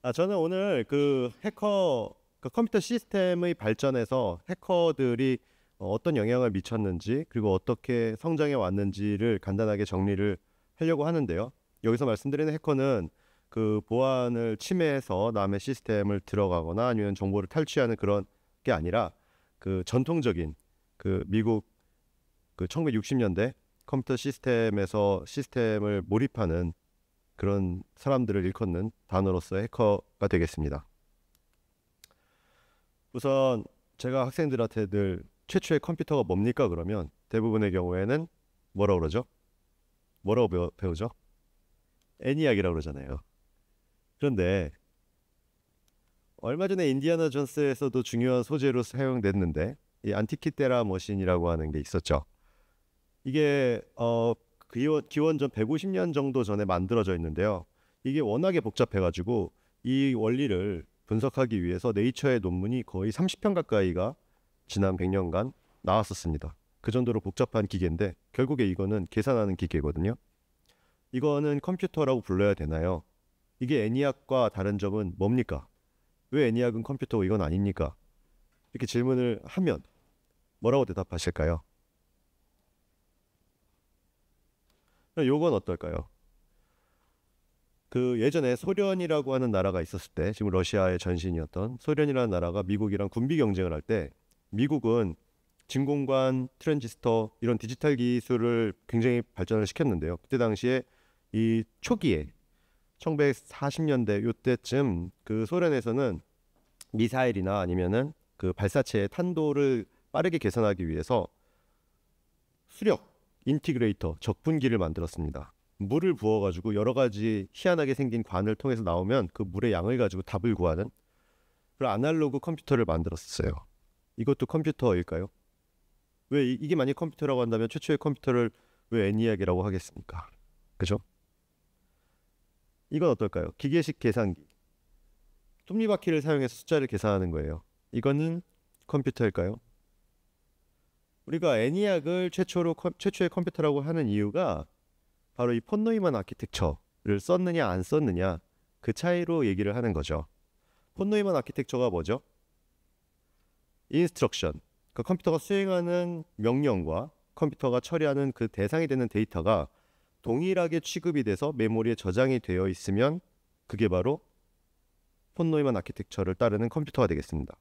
아, 저는 오늘 그 해커 그 컴퓨터 시스템의 발전에서 해커들이 어떤 영향을 미쳤는지 그리고 어떻게 성장해 왔는지를 간단하게 정리를 하려고 하는데요. 여기서 말씀드리는 해커는 그 보안을 침해해서 남의 시스템을 들어가거나 아니면 정보를 탈취하는 그런 게 아니라 그 전통적인 그 미국 그 1960년대 컴퓨터 시스템에서 시스템을 몰입하는 그런 사람들을 일컫는 단어로서 해커가 되겠습니다. 우선 제가 학생들한테 늘 최초의 컴퓨터가 뭡니까 그러면 대부분의 경우에는 뭐라고 그러죠? 뭐라고 배우, 죠 애니악이라고 그러잖아요. 그런데 얼마 전에 인디아나 존스에서도 중요한 소재로 사용됐는데 이 안티키테라 머신이라고 하는 게 있었죠. 이게 어, 기원 전 150년 정도 전에 만들어져 있는데요. 이게 워낙에 복잡해가지고 이 원리를 분석하기 위해서 네이처의 논문이 거의 30편 가까이가 지난 100년간 나왔었습니다. 그 정도로 복잡한 기계인데 결국에 이거는 계산하는 기계거든요. 이거는 컴퓨터라고 불러야 되나요? 이게 애니악과 다른 점은 뭡니까? 왜 애니악은 컴퓨터고 이건 아닙니까? 이렇게 질문을 하면 뭐라고 대답하실까요? 요건 어떨까요? 그 예전에 소련이라고 하는 나라가 있었을 때 지금 러시아의 전신이었던 소련이라는 나라가 미국이랑 군비 경쟁을 할 때 미국은 진공관, 트랜지스터 이런 디지털 기술을 굉장히 발전을 시켰는데요. 그때 당시에 이 초기에 1940년대 요때쯤 그 소련에서는 미사일이나 아니면은 그 발사체의 탄도를 빠르게 개선하기 위해서 수력 인티그레이터 적분기를 만들었습니다. 물을 부어가지고 여러 가지 희한하게 생긴 관을 통해서 나오면 그 물의 양을 가지고 답을 구하는 그런 아날로그 컴퓨터를 만들었어요. 이것도 컴퓨터일까요? 왜 이, 게 만약 컴퓨터라고 한다면 최초의 컴퓨터를 왜 애니악이라고 e 하겠습니까? 그죠? 이건 어떨까요? 기계식 계산기. 톱니바퀴를 사용해서 숫자를 계산하는 거예요. 이거는 컴퓨터일까요? 우리가 애니악을 최초로 컴, 최초의 컴퓨터라고 하는 이유가 바로 이 폰노이만 아키텍처를 썼느냐 안 썼느냐 그 차이로 얘기를 하는 거죠. 폰노이만 아키텍처가 뭐죠? 인스트럭션. 그 컴퓨터가 수행하는 명령과 컴퓨터가 처리하는 그 대상이 되는 데이터가 동일하게 취급이 돼서 메모리에 저장이 되어 있으면 그게 바로 폰노이만 아키텍처를 따르는 컴퓨터가 되겠습니다.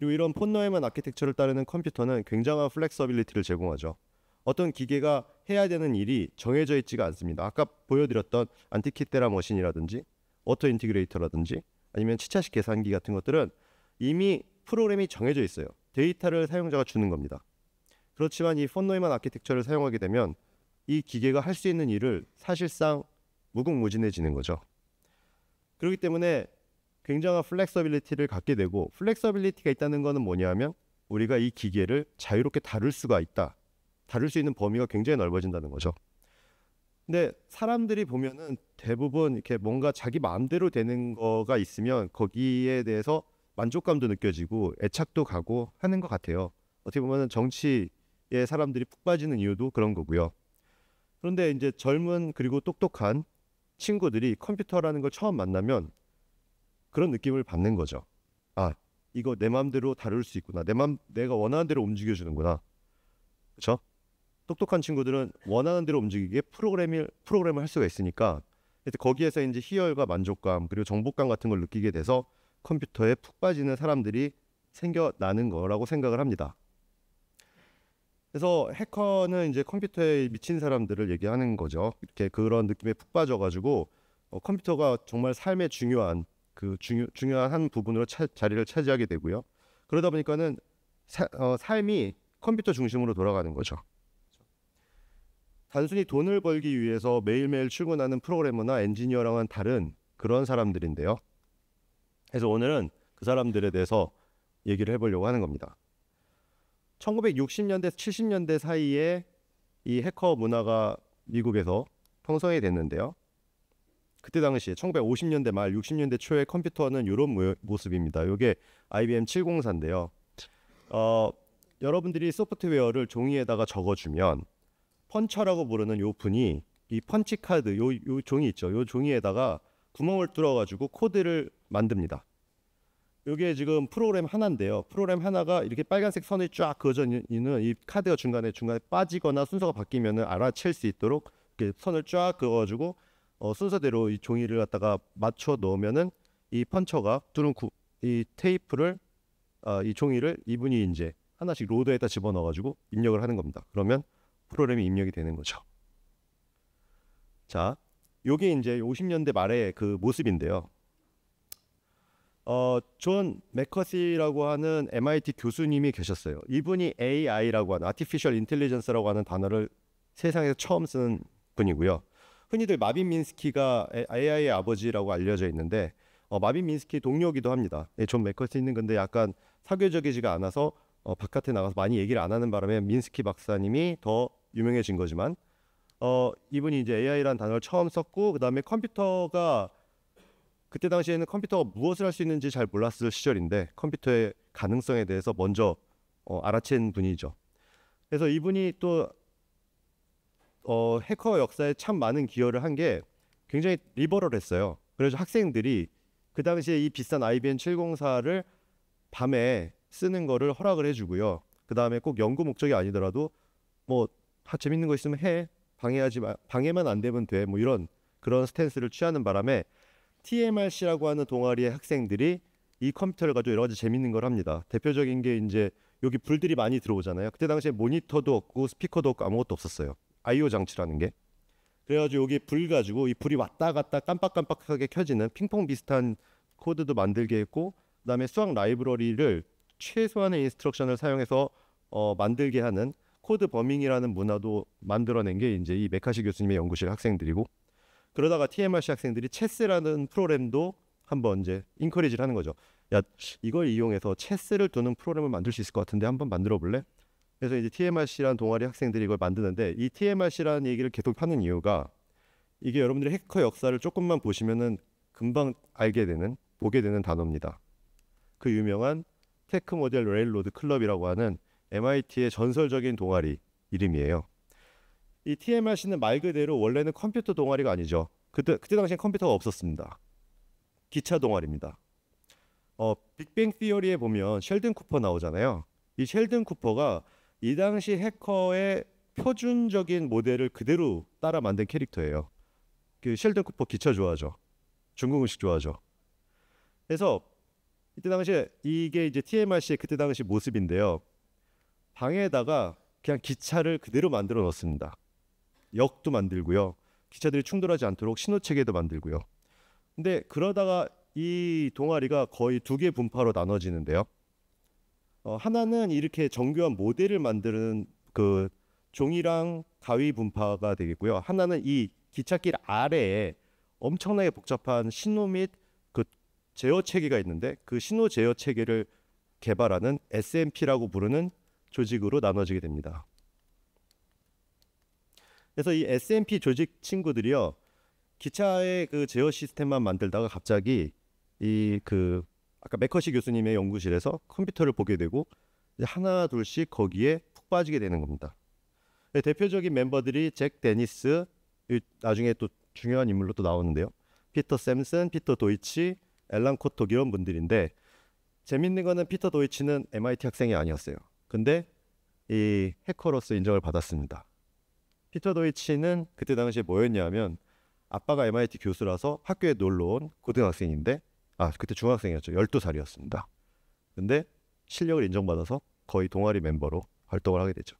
그리고 이런 폰너에만 아키텍처를 따르는 컴퓨터는 굉장한 플렉서빌리티를 제공하죠. 어떤 기계가 해야 되는 일이 정해져 있지가 않습니다. 아까 보여드렸던 안티키테라 머신이라든지 워터 인티그레이터라든지 아니면 치차식 계산기 같은 것들은 이미 프로그램이 정해져 있어요. 데이터를 사용자가 주는 겁니다. 그렇지만 이폰노에만 아키텍처를 사용하게 되면 이 기계가 할 수 있는 일을 사실상 무궁무진해지는 거죠. 그렇기 때문에 굉장한 플렉서빌리티를 갖게 되고 플렉서빌리티가 있다는 것은 뭐냐면 우리가 이 기계를 자유롭게 다룰 수가 있다. 다룰 수 있는 범위가 굉장히 넓어진다는 거죠. 근데 사람들이 보면은 대부분 이렇게 뭔가 자기 마음대로 되는 거가 있으면 거기에 대해서 만족감도 느껴지고 애착도 가고 하는 것 같아요. 어떻게 보면은 정치에 사람들이 푹 빠지는 이유도 그런 거고요. 그런데 이제 젊은 그리고 똑똑한 친구들이 컴퓨터라는 걸 처음 만나면 그런 느낌을 받는 거죠. 아, 이거 내 마음대로 다룰 수 있구나. 내 맘, 내가 원하는 대로 움직여 주는구나. 그렇죠? 똑똑한 친구들은 원하는 대로 움직이게 프로그램을 프로그램을 할 수가 있으니까 거기에서 이제 희열과 만족감 그리고 정복감 같은 걸 느끼게 돼서 컴퓨터에 푹 빠지는 사람들이 생겨나는 거라고 생각을 합니다. 그래서 해커는 이제 컴퓨터에 미친 사람들을 얘기하는 거죠. 이렇게 그런 느낌에 푹 빠져가지고 어, 컴퓨터가 정말 삶의 중요한 그 중요, 중요한 부분으로 차, 자리를 차지하게 되고요. 그러다 보니까는 사, 어, 삶이 컴퓨터 중심으로 돌아가는 거죠. 단순히 돈을 벌기 위해서 매일매일 출근하는 프로그래머나 엔지니어랑은 다른 그런 사람들인데요. 그래서 오늘은 그 사람들에 대해서 얘기를 해보려고 하는 겁니다. 1960년대, 70년대 사이에 이 해커 문화가 미국에서 형성이 됐는데요. 그때 당시에 1950년대 말 60년대 초의 컴퓨터는 이런 모습입니다. 이게 IBM 704인데요. 어, 여러분들이 소프트웨어를 종이에다가 적어주면 펀처라고 부르는 요 분이 이 펀치 카드 요, 요 종이 있죠. 요 종이에다가 구멍을 뚫어가지고 코드를 만듭니다. 요게 지금 프로그램 하나인데요. 프로그램 하나가 이렇게 빨간색 선이 쫙 그어져 있는 이 카드가 중간에 중간에 빠지거나 순서가 바뀌면 알아챌 수 있도록 이렇게 그 선을 쫙 그어가지고 어, 순서대로 이 종이를 갖다가 맞춰 놓으면은이 펀처가 뚫은 구, 이 테이프를 아, 이 종이를 이분이 이제 하나씩 로드에다 집어넣어 가지고 입력을 하는 겁니다. 그러면 프로그램이 입력이 되는 거죠. 자, 요게 이제 50년대 말의 그 모습인데요. 어, 존 맥커시라고 하는 MIT 교수님이 계셨어요. 이분이 AI라고 하는 Artificial Intelligence라고 하는 단어를 세상에서 처음 쓰는 분이고요. 흔히들 마빈 민스키가 AI의 아버지라고 알려져 있는데 어, 마빈 민스키 동료기도 이 합니다. 예, 존 맥커스는 있건데 약간 사교적이지가 않아서 어, 바깥에 나가서 많이 얘기를 안 하는 바람에 민스키 박사님이 더 유명해진 거지만 어, 이분이 이제 AI라는 단어를 처음 썼고 그다음에 컴퓨터가 그때 당시에는 컴퓨터가 무엇을 할 수 있는지 잘 몰랐을 시절인데 컴퓨터의 가능성에 대해서 먼저 어, 알아챈 분이죠. 그래서 이분이 또 어, 해커 역사에 참 많은 기여를 한 게 굉장히 리버럴했어요. 그래서 학생들이 그 당시에 이 비싼 IBM 704를 밤에 쓰는 거를 허락을 해주고요. 그 다음에 꼭 연구 목적이 아니더라도 뭐 하, 재밌는 거 있으면 해 방해하지 마 방해만 안 되면 돼뭐 이런 그런 스탠스를 취하는 바람에 TMRC라고 하는 동아리의 학생들이 이 컴퓨터를 가지고 여러 가지 재밌는 걸 합니다. 대표적인 게 이제 여기 불들이 많이 들어오잖아요. 그때 당시에 모니터도 없고 스피커도 없고 아무것도 없었어요. IO 장치라는 게. 그래가지고 여기 불 가지고 이 불이 왔다 갔다 깜빡깜빡하게 켜지는 핑퐁 비슷한 코드도 만들게 했고 그다음에 수학 라이브러리를 최소한의 인스트럭션을 사용해서 어, 만들게 하는 코드 버밍이라는 문화도 만들어낸 게 이제 이 메카시 교수님의 연구실 학생들이고 그러다가 TMRC 학생들이 체스라는 프로그램도 한번 이제 인커리지를 하는 거죠. 야 이걸 이용해서 체스를 두는 프로그램을 만들 수 있을 것 같은데 한번 만들어 볼래? 그래서 이제 TMRC라는 동아리 학생들이 이걸 만드는데 이 TMRC라는 얘기를 계속 하는 이유가 이게 여러분들이 해커 역사를 조금만 보시면은 금방 알게 되는 보게 되는 단어입니다. 그 유명한 테크 모델 레일로드 클럽이라고 하는 MIT의 전설적인 동아리 이름이에요. 이 TMRC는 말 그대로 원래는 컴퓨터 동아리가 아니죠. 그때 그때 당시엔 컴퓨터가 없었습니다. 기차 동아리입니다. 어, 빅뱅 시어리에 보면 셸든 쿠퍼 나오잖아요. 이 셸든 쿠퍼가 이 당시 해커의 표준적인 모델을 그대로 따라 만든 캐릭터예요. 그 셸든 쿠퍼 기차 좋아하죠. 중국 음식 좋아하죠. 그래서 이때 당시에 이게 이제 TMRC의 그때 당시 모습인데요. 방에다가 그냥 기차를 그대로 만들어 넣습니다. 역도 만들고요. 기차들이 충돌하지 않도록 신호체계도 만들고요. 근데 그러다가 이 동아리가 거의 두 개 분파로 나눠지는데요. 어, 하나는 이렇게 정교한 모델을 만드는 그 종이랑 가위 분파가 되겠고요. 하나는 이 기찻길 아래에 엄청나게 복잡한 신호 및 그 제어 체계가 있는데 그 신호 제어 체계를 개발하는 SMP라고 부르는 조직으로 나눠지게 됩니다. 그래서 이 SMP 조직 친구들이요. 기차의 그 제어 시스템만 만들다가 갑자기 이그 아까 메커시 교수님의 연구실에서 컴퓨터를 보게 되고 하나 둘씩 거기에 푹 빠지게 되는 겁니다. 네, 대표적인 멤버들이 잭 데니스 나중에 또 중요한 인물로 또 나오는데요. 피터 샘슨, 피터 도이치, 앨런 코톡 이런 분들인데 재밌는 거는 피터 도이치는 MIT 학생이 아니었어요. 근데 이 해커로서 인정을 받았습니다. 피터 도이치는 그때 당시에 뭐였냐면 아빠가 MIT 교수라서 학교에 놀러 온 고등학생인데 아 그때 중학생이었죠. 12살이었습니다. 근데 실력을 인정받아서 거의 동아리 멤버로 활동을 하게 되죠.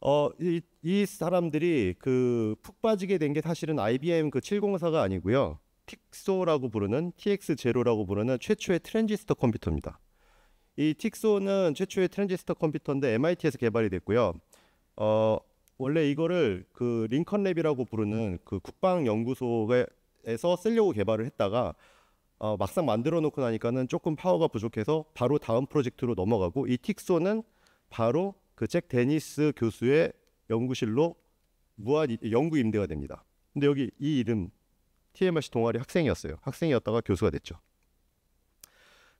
어, 이, 이 사람들이 그 푹 빠지게 된 게 사실은 IBM 그 704가 아니고요. 틱소라고 부르는 TX0라고 부르는 최초의 트랜지스터 컴퓨터입니다. 이 틱소는 최초의 트랜지스터 컴퓨터인데 MIT에서 개발이 됐고요. 어, 원래 이거를 그 링컨 랩이라고 부르는 그 국방 연구소에서 쓰려고 개발을 했다가 어, 막상 만들어 놓고 나니까는 조금 파워가 부족해서 바로 다음 프로젝트로 넘어가고 이 틱소는 바로 그 잭 데니스 교수의 연구실로 무한 연구 임대가 됩니다. 근데 여기 이 이름 TMRC 동아리 학생이었어요. 학생이었다가 교수가 됐죠.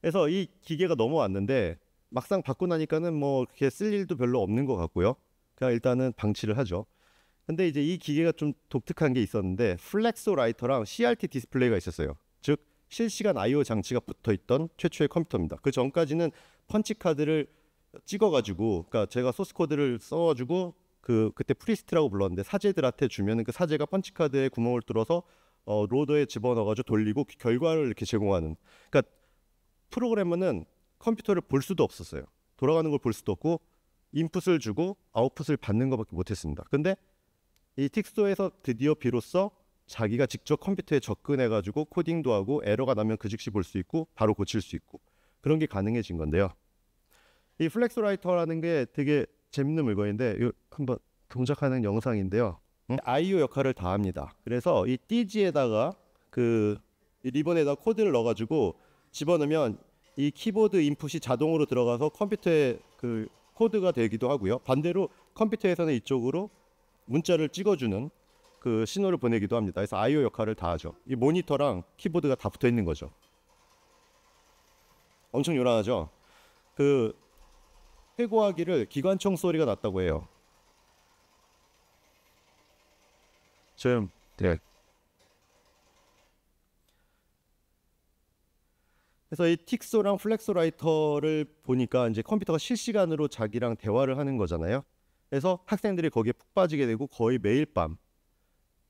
그래서 이 기계가 넘어왔는데 막상 받고 나니까는 뭐 그렇게 쓸 일도 별로 없는 것 같고요. 그러니까 일단은 방치를 하죠. 근데 이제 이 기계가 좀 독특한 게 있었는데 플렉소 라이터랑 CRT 디스플레이가 있었어요. 즉 실시간 I/O 장치가 붙어 있던 최초의 컴퓨터입니다. 그 전까지는 펀치 카드를 찍어가지고, 그러니까 제가 소스 코드를 써가지고 그 그때 프리스트라고 불렀는데 사제들한테 주면은 그 사제가 펀치 카드에 구멍을 뚫어서 어, 로더에 집어넣어가지고 돌리고 그 결과를 이렇게 제공하는. 그러니까 프로그래머는 컴퓨터를 볼 수도 없었어요. 돌아가는 걸 볼 수도 없고 인풋을 주고 아웃풋을 받는 것밖에 못했습니다. 근데 이 틱소에서 스 드디어 비로소 자기가 직접 컴퓨터에 접근해가지고 코딩도 하고 에러가 나면 그 즉시 볼 수 있고 바로 고칠 수 있고 그런 게 가능해진 건데요. 이 플렉스 라이터라는 게 되게 재밌는 물건인데 한번 동작하는 영상인데요. 응? IO 역할을 다 합니다. 그래서 이 띠지에다가 그 리본에다 코드를 넣어가지고 집어넣으면 이 키보드 인풋이 자동으로 들어가서 컴퓨터에 그 코드가 되기도 하고요. 반대로 컴퓨터에서는 이쪽으로 문자를 찍어주는 그 신호를 보내기도 합니다. 그래서 I/O 역할을 다하죠. 이 모니터랑 키보드가 다 붙어 있는 거죠. 엄청 요란하죠. 그 해고하기를 기관총 소리가 났다고 해요. 지금 네, 그래서 이 틱소랑 플렉소 라이터를 보니까 이제 컴퓨터가 실시간으로 자기랑 대화를 하는 거잖아요. 그래서 학생들이 거기에 푹 빠지게 되고 거의 매일 밤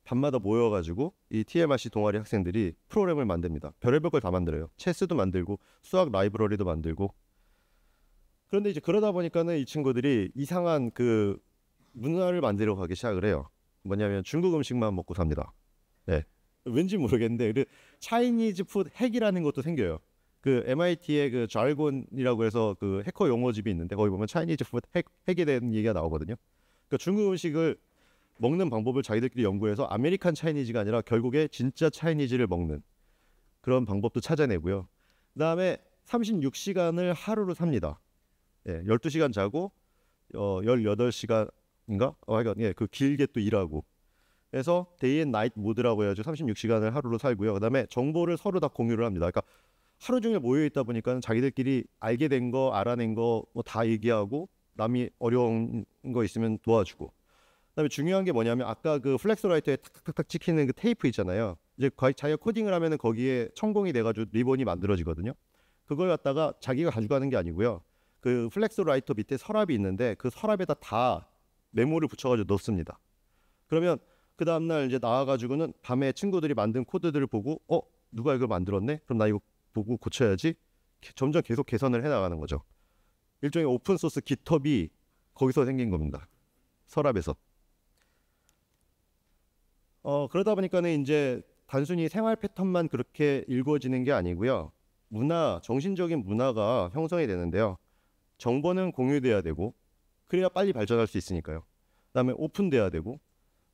밤마다 모여가지고 이 TMRC 동아리 학생들이 프로그램을 만듭니다. 별의별 걸 다 만들어요. 체스도 만들고 수학 라이브러리도 만들고 그런데 이제 그러다 보니까는 이 친구들이 이상한 그 문화를 만들어 가기 시작을 해요. 뭐냐면 중국 음식만 먹고 삽니다. 네. 왠지 모르겠는데 그 차이니즈 푸드 핵이라는 것도 생겨요. 그 MIT의 그 잘곤이라고 해서 그 해커 용어집이 있는데 거기 보면 차이니즈 푸드 핵, 핵에 대한 얘기가 나오거든요. 그러니까 중국 음식을 먹는 방법을 자기들끼리 연구해서 아메리칸 차이니즈가 아니라 결국에 진짜 차이니즈를 먹는 그런 방법도 찾아내고요. 그다음에 36시간을 하루로 삽니다. 예, 12시간 자고 어 18시간인가? 어, 하여간 예, 그 길게 또 일하고. 그래서 데이 앤 나이트 모드라고 해야죠. 36시간을 하루로 살고요. 그다음에 정보를 서로 다 공유를 합니다. 그러니까 하루 종일 모여 있다 보니까 자기들끼리 알게 된 거 알아낸 거뭐다 얘기하고 남이 어려운 거 있으면 도와주고 그다음에 중요한 게 뭐냐면 아까 그 플렉스 라이터에 탁탁탁탁 찍히는 그 테이프 있잖아요 이제 자기가 코딩을 하면은 거기에 천공이 돼가지고 리본이 만들어지거든요 그걸 갖다가 자기가 가져가는 게 아니고요 그 플렉스 라이터 밑에 서랍이 있는데 그 서랍에다 다 메모를 붙여가지고 넣습니다 그러면 그 다음날 이제 나와가지고는 밤에 친구들이 만든 코드들을 보고 어 누가 이걸 만들었네 그럼 나 이거 보고 고쳐야지 점점 계속 개선을 해 나가는 거죠. 일종의 오픈 소스 깃허이 거기서 생긴 겁니다. 서랍에서. 어, 그러다 보니까는 이제 단순히 생활 패턴만 그렇게 일구어지는 게 아니고요. 문화, 정신적인 문화가 형성이 되는데요. 정보는 공유돼야 되고 그래야 빨리 발전할 수 있으니까요. 그다음에 오픈돼야 되고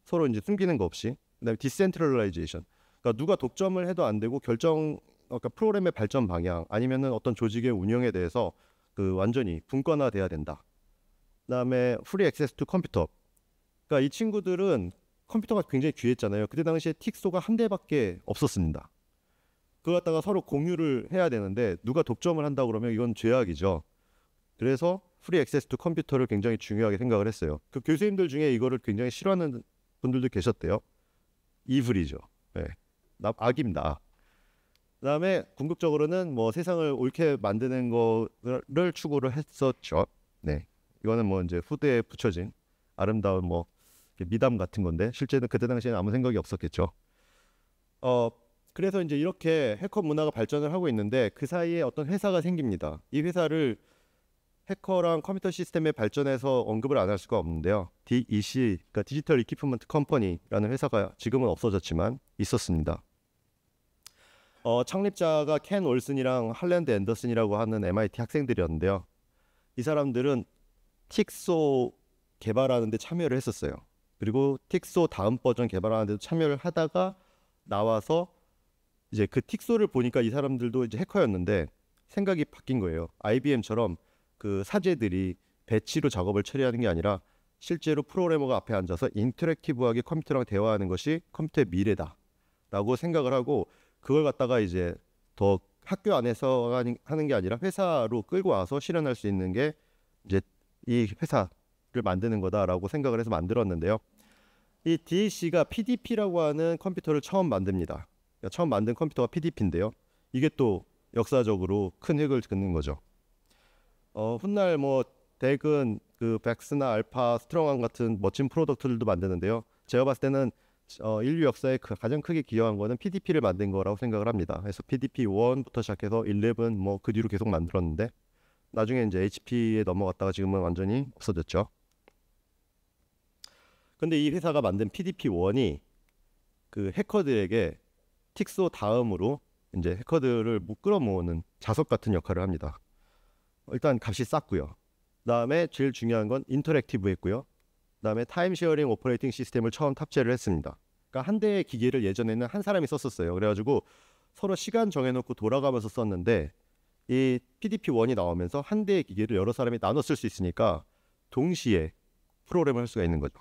서로 이제 숨기는 거 없이 그다음에 디센트럴라이제이션. 그러니까 누가 독점을 해도 안 되고 결정 그러니까 프로그램의 발전 방향 아니면은 어떤 조직의 운영에 대해서 그 완전히 분권화돼야 된다. 그다음에 프리 액세스 투 컴퓨터. 그러니까 이 친구들은 컴퓨터가 굉장히 귀했잖아요. 그때 당시에 틱소가 한 대밖에 없었습니다. 그걸 갖다가 서로 공유를 해야 되는데 누가 독점을 한다 그러면 이건 죄악이죠. 그래서 프리 액세스 투 컴퓨터를 굉장히 중요하게 생각을 했어요. 그 교수님들 중에 이거를 굉장히 싫어하는 분들도 계셨대요. 이불이죠. 네. 나 악입니다. 그다음에 궁극적으로는 뭐 세상을 옳게 만드는 거를 추구를 했었죠. 네, 이거는 뭐 이제 후대에 붙여진 아름다운 뭐 미담 같은 건데 실제는 그때 당시에는 아무 생각이 없었겠죠. 어 그래서 이제 이렇게 해커 문화가 발전을 하고 있는데 그 사이에 어떤 회사가 생깁니다. 이 회사를 해커랑 컴퓨터 시스템의 발전에서 언급을 안 할 수가 없는데요. DEC, 그러니까 디지털 이퀴프먼트 컴퍼니라는 회사가 지금은 없어졌지만 있었습니다. 어, 창립자가 켄 올슨이랑 할랜드 앤더슨이라고 하는 MIT 학생들이었는데요. 이 사람들은 틱소 개발하는데 참여를 했었어요. 그리고 틱소 다음 버전 개발하는데도 참여를 하다가 나와서 이제 그 틱소를 보니까 이 사람들도 이제 해커였는데 생각이 바뀐 거예요. IBM처럼 그 사제들이 배치로 작업을 처리하는 게 아니라 실제로 프로그래머가 앞에 앉아서 인터랙티브하게 컴퓨터랑 대화하는 것이 컴퓨터의 미래다라고 생각을 하고 그걸 갖다가 이제 더 학교 안에서 하는 게 아니라 회사로 끌고 와서 실현할 수 있는 게 이제 이 회사를 만드는 거다라고 생각을 해서 만들었는데요. 이 DAC가 PDP라고 하는 컴퓨터를 처음 만듭니다. 그러니까 처음 만든 컴퓨터가 PDP인데요. 이게 또 역사적으로 큰 획을 긋는 거죠. 어, 훗날 뭐 덱은 그 백스나 알파, 스트롱함 같은 멋진 프로덕트들도 만드는데요. 제가 봤을 때는 어, 인류 역사에 그 가장 크게 기여한 거는 PDP를 만든 거라고 생각을 합니다. 그래서 PDP 1부터 시작해서 11, 뭐그 뒤로 계속 만들었는데 나중에 이제 HP에 넘어갔다가 지금은 완전히 없어졌죠. 근데 이 회사가 만든 PDP 1이 그 해커들에게 틱소 다음으로 이제 해커들을 못 끌어모으는 자석 같은 역할을 합니다. 일단 값이 쌌고요. 그다음에 제일 중요한 건 인터랙티브했고요. 그다음에 타임 쉐어링 오퍼레이팅 시스템을 처음 탑재를 했습니다. 그러니까 한 대의 기계를 예전에는 한 사람이 썼었어요. 그래가지고 서로 시간 정해놓고 돌아가면서 썼는데 이 PDP 1이 나오면서 한 대의 기계를 여러 사람이 나눠 쓸 수 있으니까 동시에 프로그램을 할 수가 있는 거죠.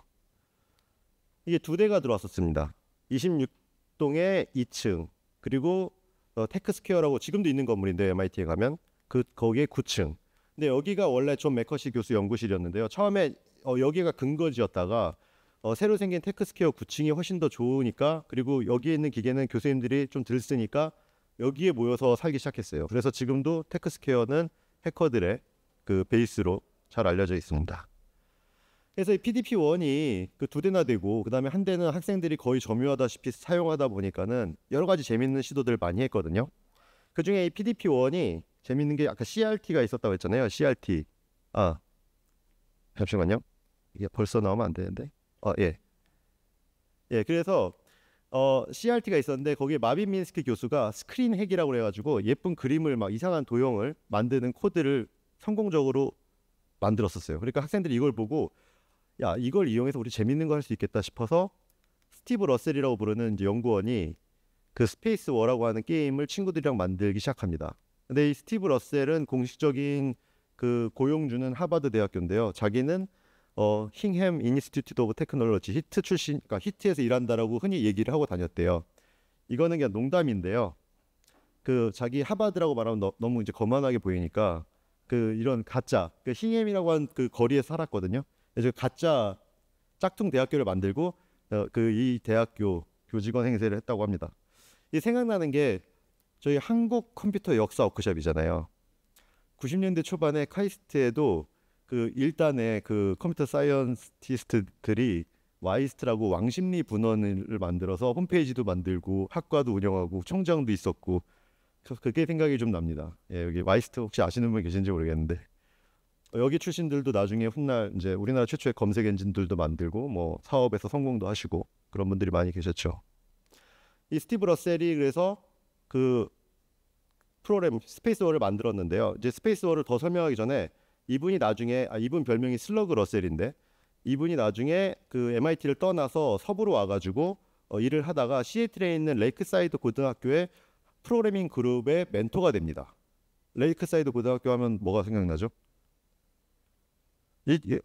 이게 두 대가 들어왔었습니다. 26동에 2층 그리고 어, 테크스퀘어라고 지금도 있는 건물인데 MIT에 가면 그 거기에 9층. 근데 여기가 원래 존 맥커시 교수 연구실이었는데요. 처음에 어, 여기가 근거지였다가 어, 새로 생긴 테크스퀘어 9층이 훨씬 더 좋으니까 그리고 여기에 있는 기계는 교수님들이 좀 들 쓰니까 여기에 모여서 살기 시작했어요. 그래서 지금도 테크스퀘어는 해커들의 그 베이스로 잘 알려져 있습니다. 그래서 이 PDP1이 그 두 대나 되고 그다음에 한 대는 학생들이 거의 점유하다시피 사용하다 보니까는 여러 가지 재밌는 시도들 많이 했거든요. 그중에 이 PDP1이 재밌는 게 아까 CRT가 있었다고 했잖아요. CRT. 아. 잠시만요. 이게 벌써 나오면 안 되는데. 어, 예. 예, 그래서 어, CRT가 있었는데 거기에 마빈 민스키 교수가 스크린 핵이라고 해가지고 예쁜 그림을 막 이상한 도형을 만드는 코드를 성공적으로 만들었었어요. 그러니까 학생들이 이걸 보고 야 이걸 이용해서 우리 재밌는 거 할 수 있겠다 싶어서 스티브 러셀이라고 부르는 연구원이 그 스페이스 워라고 하는 게임을 친구들이랑 만들기 시작합니다. 근데 이 스티브 러셀은 공식적인 그 고용주는 하버드 대학교인데요. 자기는 어, 힝햄 인스티튜트 오브 테크놀로지 히트 출신 그러니까 히트에서 일한다라고 흔히 얘기를 하고 다녔대요. 이거는 그냥 농담인데요. 그 자기 하바드라고 말하면 너, 무 이제 거만하게 보이니까 그 이런 가짜 그 힝햄이라고 한그 거리에 살았거든요. 그래서 그 가짜 짝퉁 대학교를 만들고 어, 그이 대학교 교직원 행세를 했다고 합니다. 이 생각나는 게 저희 한국 컴퓨터 역사 워크숍이잖아요. 90년대 초반에 카이스트에도 그 일단에 그 컴퓨터 사이언티스트들이 와이스트라고 왕십리 분원을 만들어서 홈페이지도 만들고 학과도 운영하고 총장도 있었고 그게 생각이 좀 납니다. 예, 여기 와이스트 혹시 아시는 분 계신지 모르겠는데 여기 출신들도 나중에 훗날 이제 우리나라 최초의 검색 엔진들도 만들고 뭐 사업에서 성공도 하시고 그런 분들이 많이 계셨죠. 이 스티브 러셀이 그래서 그 프로그램 스페이스워를 만들었는데요. 이제 스페이스워를 더 설명하기 전에 이분이 나중에 아, 이분 별명이 슬러그 러셀인데 이분이 나중에 그 MIT를 떠나서 서부로 와가지고 어, 일을 하다가 시애틀에 있는 레이크사이드 고등학교의 프로그래밍 그룹의 멘토가 됩니다. 레이크사이드 고등학교 하면 뭐가 생각나죠? 이, 예,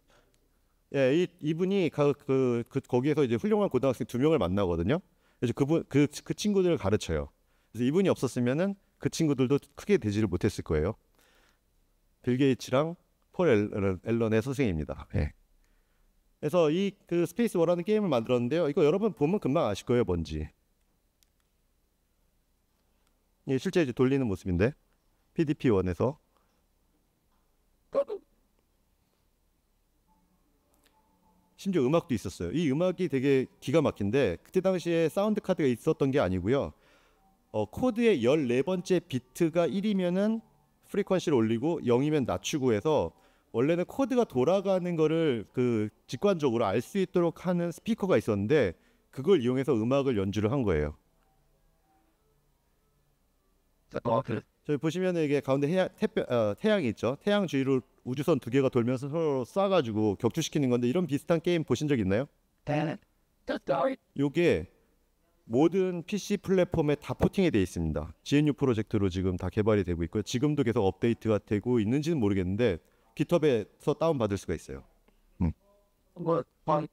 예, 이, 이분이 가, 그, 그 거기에서 이제 훌륭한 고등학생 두 명을 만나거든요. 그래서 그분 그, 그 친구들을 가르쳐요. 그래서 이분이 없었으면은 그 친구들도 크게 되지를 못했을 거예요. 빌 게이츠랑 폴 앨런의 스생입니다 예. 그래서 이그 스페이스 워라는 게임을 만들었는데요. 이거 여러분 보면 금방 아실 거예요, 뭔지. 예, 실제 이제 돌리는 모습인데 PDP 원에서 심지어 음악도 있었어요. 이 음악이 되게 기가 막힌데 그때 당시에 사운드 카드가 있었던 게 아니고요. 어, 코드의 14번째 비트가 1이면은 프리퀀시를 올리고 0이면 낮추고 해서 원래는 코드가 돌아가는 거를 그 직관적으로 알 수 있도록 하는 스피커가 있었는데 그걸 이용해서 음악을 연주를 한 거예요. 어, 그 저희 보시면 이게 가운데 해양, 어, 태양, 이 있죠. 태양 주위로 우주선 두 개가 돌면서 서로 쏴가지고 격추시키는 건데 이런 비슷한 게임 보신 적 있나요? 네. 요게 모든 PC 플랫폼에 다 포팅이 돼 있습니다. GNU 프로젝트로 지금 다 개발이 되고 있고요. 지금도 계속 업데이트가 되고 있는지는 모르겠는데 비터베에서 다운 받을 수가 있어요. 음. 뭐, 뭐,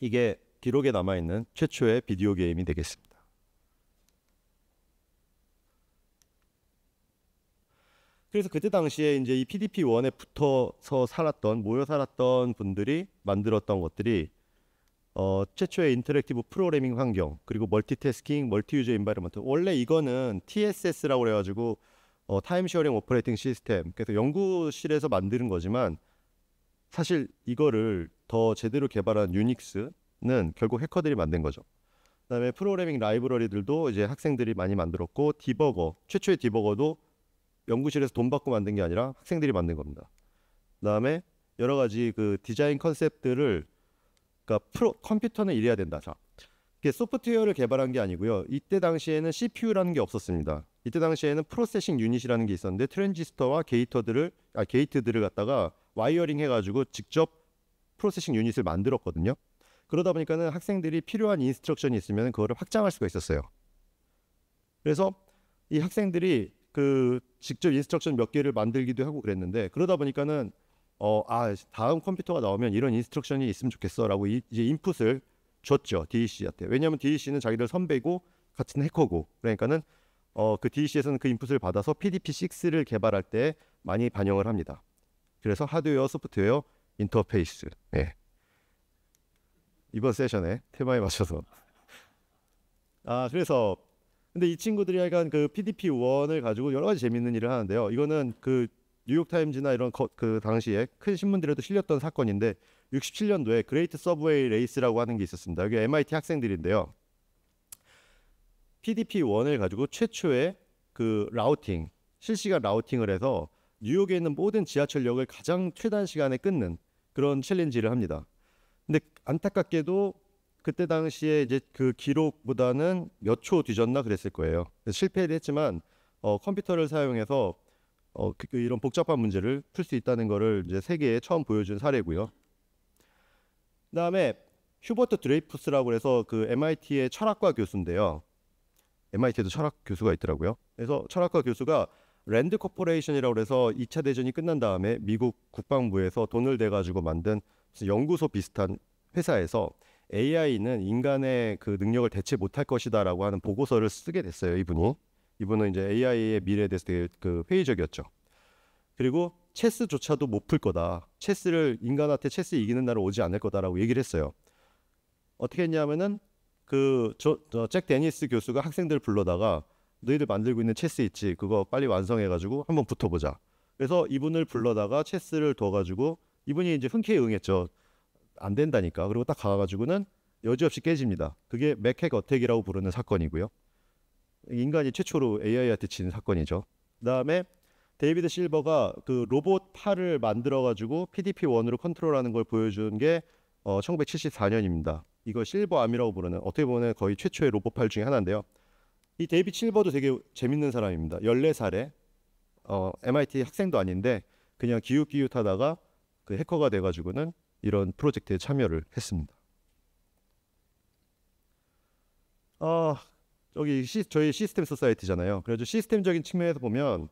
이게 기록에 남아 있는 최초의 비디오 게임이 되겠습니다. 그래서 그때 당시에 이제 이 PDP 원에 붙어서 살았던 모여 살았던 분들이 만들었던 것들이 어, 최초의 인터랙티브 프로그래밍 환경 그리고 멀티태스킹, 멀티 유저 인바이러먼트 원래 이거는 TSS라고 그래가지고 어, 타임 쉐어링 오퍼레이팅 시스템 그래서 연구실에서 만드는 거지만 사실 이거를 더 제대로 개발한 유닉스는 결국 해커들이 만든 거죠. 그다음에 프로그래밍 라이브러리들도 이제 학생들이 많이 만들었고 디버거 최초의 디버거도 연구실에서 돈 받고 만든 게 아니라 학생들이 만든 겁니다. 그다음에 여러 가지 그 디자인 컨셉들을 그러니까 프로 컴퓨터는 이래야 된다. 자, 소프트웨어를 개발한 게 아니고요. 이때 당시에는 CPU라는 게 없었습니다. 이때 당시에는 프로세싱 유닛이라는 게 있었는데 트랜지스터와 게이터들을 아 게이트들을 갖다가 와이어링 해가지고 직접 프로세싱 유닛을 만들었거든요. 그러다 보니까는 학생들이 필요한 인스트럭션이 있으면 그거를 확장할 수가 있었어요. 그래서 이 학생들이 그 직접 인스트럭션 몇 개를 만들기도 하고 그랬는데 그러다 보니까는 어 아 다음 컴퓨터가 나오면 이런 인스트럭션이 있으면 좋겠어라고 이, 제 인풋을 줬죠 DEC한테. 왜냐하면 DEC는 자기들 선배고 같은 해커고 그러니까는 어, 그 DEC에서는 그 인풋을 받아서 PDP6를 개발할 때 많이 반영을 합니다. 그래서 하드웨어, 소프트웨어, 인터페이스. 네. 이번 세션에 테마에 맞춰서. 아, 그래서 근데 이 친구들이 약간 그 PDP 1을 가지고 여러 가지 재밌는 일을 하는데요. 이거는 그 뉴욕 타임즈나 이런 거, 그 당시에 큰 신문들에도 실렸던 사건인데 67년도에 그레이트 서브웨이 레이스라고 하는 게 있었습니다. 여기 MIT 학생들인데요. PDP-1을 가지고 최초의 그 라우팅, 실시간 라우팅을 해서 뉴욕에 있는 모든 지하철역을 가장 최단 시간에 끊는 그런 챌린지를 합니다. 근데 안타깝게도 그때 당시에 이제 그 기록보다는 몇 초 뒤졌나 그랬을 거예요. 실패를 했지만 어, 컴퓨터를 사용해서 어, 그, 그 이런 복잡한 문제를 풀 수 있다는 것을 이제 세계에 처음 보여준 사례고요. 그다음에 휴버트 드레이프스라고 해서 그 MIT의 철학과 교수인데요. MIT에도 철학 교수가 있더라고요. 그래서 철학과 교수가 랜드 코퍼레이션이라고 해서 2차 대전이 끝난 다음에 미국 국방부에서 돈을 대 가지고 만든 연구소 비슷한 회사에서 AI는 인간의 그 능력을 대체 못할 것이다라고 하는 보고서를 쓰게 됐어요. 이분이 이분은 이제 AI의 미래에 대해서 되게 그 회의적이었죠. 그리고 체스조차도 못 풀 거다. 체스를 인간한테 체스 이기는 날은 오지 않을 거다라고 얘기를 했어요. 어떻게 했냐면은 그저잭 데니스 교수가 학생들 불러다가 너희들 만들고 있는 체스 있지 그거 빨리 완성해가지고 한번 붙어보자. 그래서 이분을 불러다가 체스를 둬가지고 이분이 이제 흔쾌히 응했죠. 안 된다니까. 그리고 딱 가가지고는 여지없이 깨집니다. 그게 맥핵 어택이라고 부르는 사건이고요. 인간이 최초로 AI한테 지는 사건이죠. 그다음에 데이비드 실버가 그 로봇 팔을 만들어 가지고 PDP 원으로 컨트롤하는 걸 보여준 게 어, 1974년입니다. 이거 실버암이라고 부르는 어떻게 보면 거의 최초의 로보팔 중에 하나인데요. 이 데이비 실버도 되게 재밌는 사람입니다. 14살에 어, MIT 학생도 아닌데 그냥 기웃기웃하다가 그 해커가 돼가지고는 이런 프로젝트에 참여를 했습니다. 어, 저기 시, 저희 시스템 소사이티잖아요. 그래서 시스템적인 측면에서 보면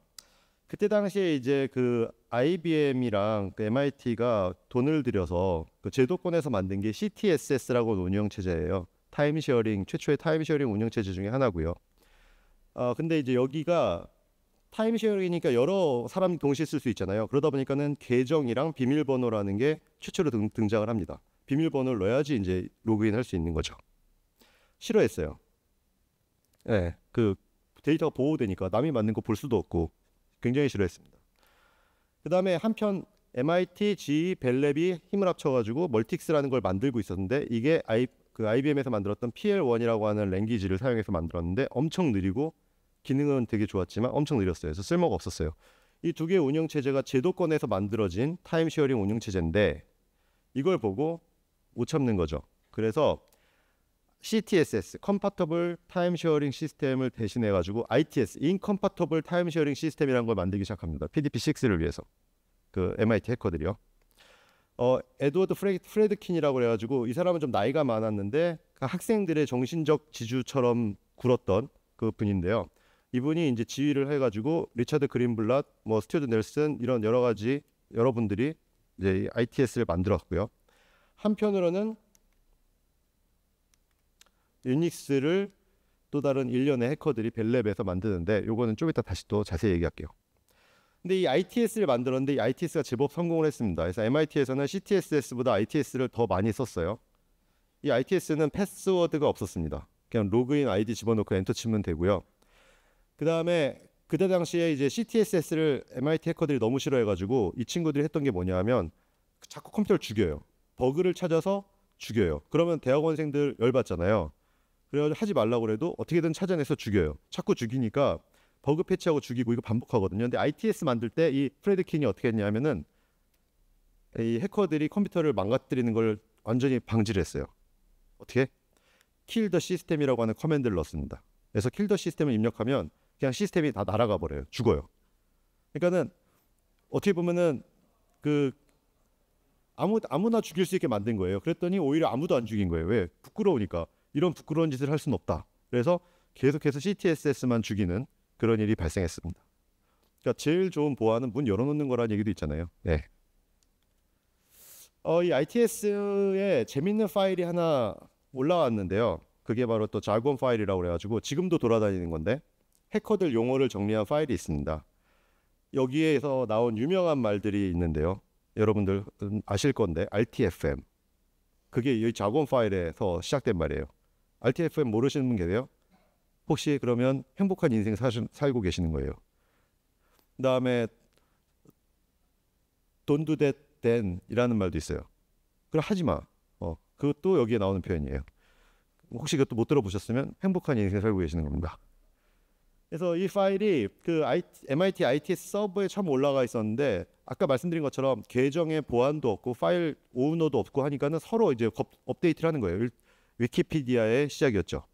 그때 당시에 이제 그 IBM이랑 그 MIT가 돈을 들여서 그 제도권에서 만든 게 CTSS라고 운영 체제예요. 타임쉐어링 최초의 타임쉐어링 운영 체제 중에 하나고요. 아 근데 이제 여기가 타임쉐어링이니까 여러 사람 동시에 쓸 수 있잖아요. 그러다 보니까는 계정이랑 비밀번호라는 게 최초로 등, 등장을 합니다. 비밀번호를 넣어야지 이제 로그인할 수 있는 거죠. 싫어했어요. 예, 네, 그 데이터가 보호되니까 남이 만든 거 볼 수도 없고 굉장히 싫어했습니다. 그 다음에 한편 MIT, GE, 벨랩이 힘을 합쳐가지고 멀틱스라는 걸 만들고 있었는데 이게 아이, 그 IBM에서 만들었던 PL1이라고 하는 랭귀지를 사용해서 만들었는데 엄청 느리고 기능은 되게 좋았지만 엄청 느렸어요. 그래서 쓸모가 없었어요. 이 두 개의 운영 체제가 제도권에서 만들어진 타임쉐어링 운영 체제인데 이걸 보고 못 참는 거죠. 그래서 CTSS 컴파터블 타임 쉐어링 시스템을 대신해 가지고 ITS 인컴파터블 타임 쉐어링 시스템이라는걸 만들기 시작합니다. PDP-6를 위해서 그 MIT 해커들이요. 어, 에드워드 프레, 프레드킨이라고 해가지고 이 사람은 좀 나이가 많았는데 그 학생들의 정신적 지주처럼 굴었던 그 분인데요. 이분이 이제 지휘를 해가지고 리차드 그린블랏, 뭐 스튜드 넬슨 이런 여러 가지 여러분들이 이제 ITS를 만들었고요. 한편으로는 유닉스를 또 다른 일련의 해커들이 벨랩에서 만드는데 요거는 좀 이따 다시 또 자세히 얘기할게요. 근데 이 ITS를 만들었는데 이 ITS가 제법 성공을 했습니다. 그래서 MIT에서는 CTSS보다 ITS를 더 많이 썼어요. 이 ITS는 패스워드가 없었습니다. 그냥 로그인 아이디 집어넣고 엔터 치면 되고요. 그 다음에 그때 당시에 이제 CTSS를 MIT 해커들이 너무 싫어해가지고 이 친구들이 했던 게 뭐냐면 하 자꾸 컴퓨터를 죽여요. 버그를 찾아서 죽여요. 그러면 대학원생들 열받잖아요. 그래가지고 하지 말라고 그래도 어떻게든 찾아내서 죽여요. 자꾸 죽이니까 버그 패치하고 죽이고 이거 반복하거든요. 근데 ITS 만들 때 이 프레드킨이 어떻게 했냐면은 이 해커들이 컴퓨터를 망가뜨리는 걸 완전히 방지를 했어요. 어떻게? 킬더 시스템이라고 하는 커맨드를 넣습니다. 그래서 킬더 시스템을 입력하면 그냥 시스템이 다 날아가 버려요. 죽어요. 그러니까는 어떻게 보면은 그 아무 아무나 죽일 수 있게 만든 거예요. 그랬더니 오히려 아무도 안 죽인 거예요. 왜? 부끄러우니까. 이런 부끄러운 짓을 할 수는 없다. 그래서 계속해서 CTSS만 죽이는 그런 일이 발생했습니다. 그러니까 제일 좋은 보안은 문 열어놓는 거라는 얘기도 있잖아요. 네. 어, 이 ITS에 재밌는 파일이 하나 올라왔는데요. 그게 바로 또 자곤 파일이라고 그래가지고 지금도 돌아다니는 건데 해커들 용어를 정리한 파일이 있습니다. 여기에서 나온 유명한 말들이 있는데요. 여러분들 아실 건데 RTFM 그게 이 자곤 파일에서 시작된 말이에요. RTFM 모르시는 분 계세요? 혹시 그러면 행복한 인생 사시, 살고 계시는 거예요. 그다음에 돈두댓댄이라는 말도 있어요. 그럼 하지 마. 어, 그것도 여기에 나오는 표현이에요. 혹시 그것도 못 들어보셨으면 행복한 인생 살고 계시는 겁니다. 그래서 이 파일이 그 MIT ITS 서버에 처음 올라가 있었는데 아까 말씀드린 것처럼 계정에 보안도 없고 파일 오너도 없고 하니까는 서로 이제 업데이트를 하는 거예요. 위키피디아의 시작이었죠.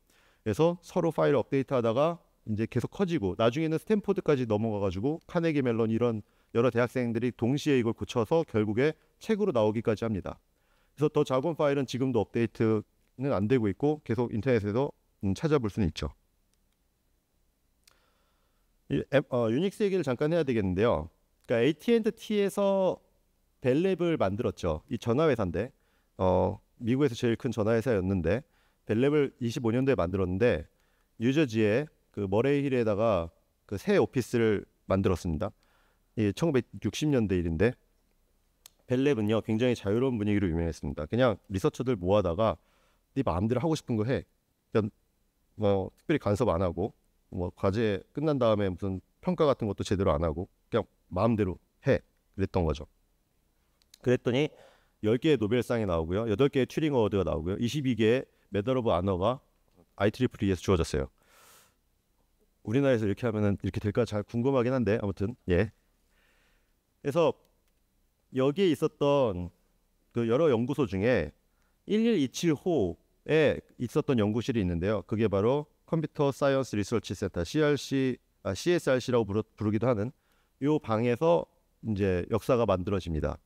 그래서 서로 파일 업데이트하다가 이제 계속 커지고 나중에는 스탠포드까지 넘어가가지고 카네기 멜론 이런 여러 대학생들이 동시에 이걸 고쳐서 결국에 책으로 나오기까지 합니다. 그래서 더 작은 파일은 지금도 업데이트는 안 되고 있고 계속 인터넷에서 음, 찾아볼 수는 있죠. 어, 유닉스 얘기를 잠깐 해야 되겠는데요. 그러니까 AT&T에서 벨랩을 만들었죠. 이 전화회사인데 어, 미국에서 제일 큰 전화회사였는데 벨랩을 25년도에 만들었는데 뉴저지에그 머레이힐에다가 그 새 오피스를 만들었습니다. 이 1960년대 일인데 벨랩은요 굉장히 자유로운 분위기로 유명했습니다. 그냥 리서처들 모아다가 네 마음대로 하고 싶은 거 해. 그러뭐 특별히 간섭 안 하고 뭐 과제 끝난 다음에 무슨 평가 같은 것도 제대로 안 하고 그냥 마음대로 해. 그랬던 거죠. 그랬더니 10개의 노벨상이 나오고요. 8개의 튜링 어워드가 나오고요. 22개의 메달 오브 아너가 IEEE에서 주어졌어요. 우리나라에서 이렇게 하면은 이렇게 될까 잘 궁금하긴 한데 아무튼 예. 그래서 여기에 있었던 그 여러 연구소 중에 1127호에 있었던 연구실이 있는데요. 그게 바로 컴퓨터 사이언스 리서치 센터 CRC 아, CSRC라고 부르, 기도 하는 이 방에서 이제 역사가 만들어집니다.